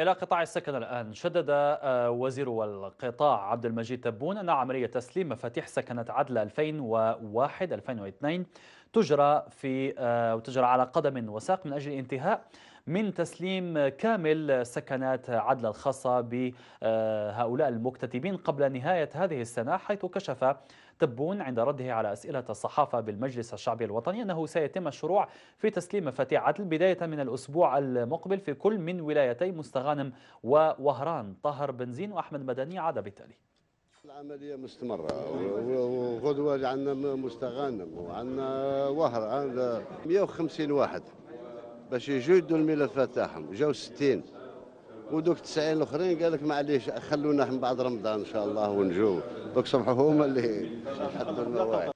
إلى قطاع السكن الآن شدد آه، وزير القطاع عبد المجيد تبون أن عملية تسليم مفاتيح سكنه عدل عدلة 2001-2002 تجرى في آه، وتجرى على قدم وساق من أجل الانتهاء من تسليم كامل سكنات عدل الخاصة بهؤلاء آه، المكتتبين قبل نهاية هذه السنة حيث كشف تبون عند رده على أسئلة الصحافة بالمجلس الشعبي الوطني أنه سيتم الشروع في تسليم مفاتيح عدل بداية من الأسبوع المقبل في كل من ولايتي مستغانم ووهران طاهر بنزين وأحمد مدني عاد بالتالي العملية مستمرة وغدوة عندنا مستغانم وعندنا وهر عندنا 150 واحد باش يجودوا الملفات تاعهم جاو 60 ودوك 90 الاخرين قال لك معليش خلونا من بعد رمضان ان شاء الله ونجو دوك صبحوا هما اللي حدوا المواعيد